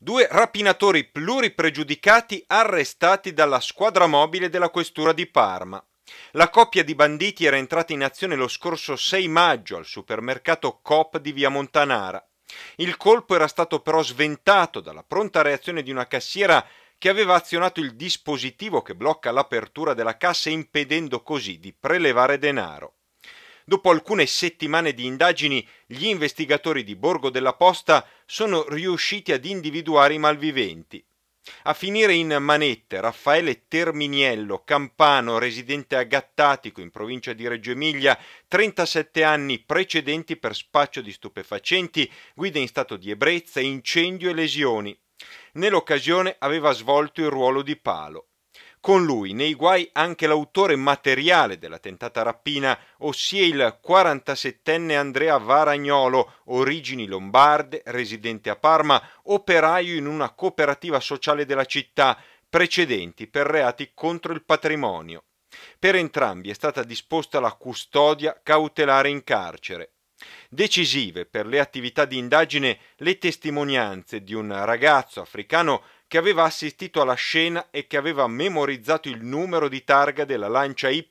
Due rapinatori pluripregiudicati arrestati dalla squadra mobile della questura di Parma. La coppia di banditi era entrata in azione lo scorso 6 maggio al supermercato Coop di Via Montanara. Il colpo era stato però sventato dalla pronta reazione di una cassiera che aveva azionato il dispositivo che blocca l'apertura della cassa impedendo così di prelevare denaro. Dopo alcune settimane di indagini, gli investigatori di Borgo della Posta sono riusciti ad individuare i malviventi. A finire in manette Raffaele Terminiello, campano residente a Gattatico in provincia di Reggio Emilia, 37 anni precedenti per spaccio di stupefacenti, guida in stato di ebbrezza, incendio e lesioni. Nell'occasione aveva svolto il ruolo di palo. Con lui nei guai anche l'autore materiale della tentata rapina, ossia il 47enne Andrea Varagnolo, origini lombarde, residente a Parma, operaio in una cooperativa sociale della città, precedenti per reati contro il patrimonio. Per entrambi è stata disposta la custodia cautelare in carcere. Decisive per le attività di indagine le testimonianze di un ragazzo africano che aveva assistito alla scena e che aveva memorizzato il numero di targa della lancia Y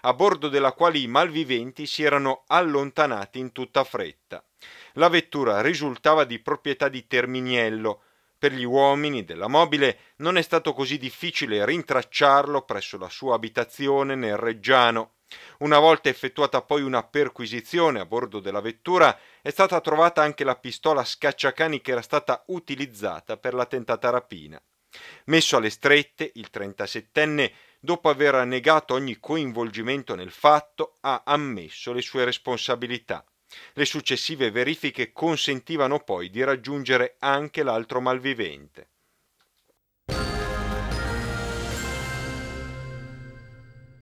a bordo della quale i malviventi si erano allontanati in tutta fretta. La vettura risultava di proprietà di Terminiello. Per gli uomini della mobile non è stato così difficile rintracciarlo presso la sua abitazione nel Reggiano. Una volta effettuata poi una perquisizione a bordo della vettura, è stata trovata anche la pistola scacciacani che era stata utilizzata per la tentata rapina. Messo alle strette, il 37enne, dopo aver negato ogni coinvolgimento nel fatto, ha ammesso le sue responsabilità. Le successive verifiche consentivano poi di raggiungere anche l'altro malvivente.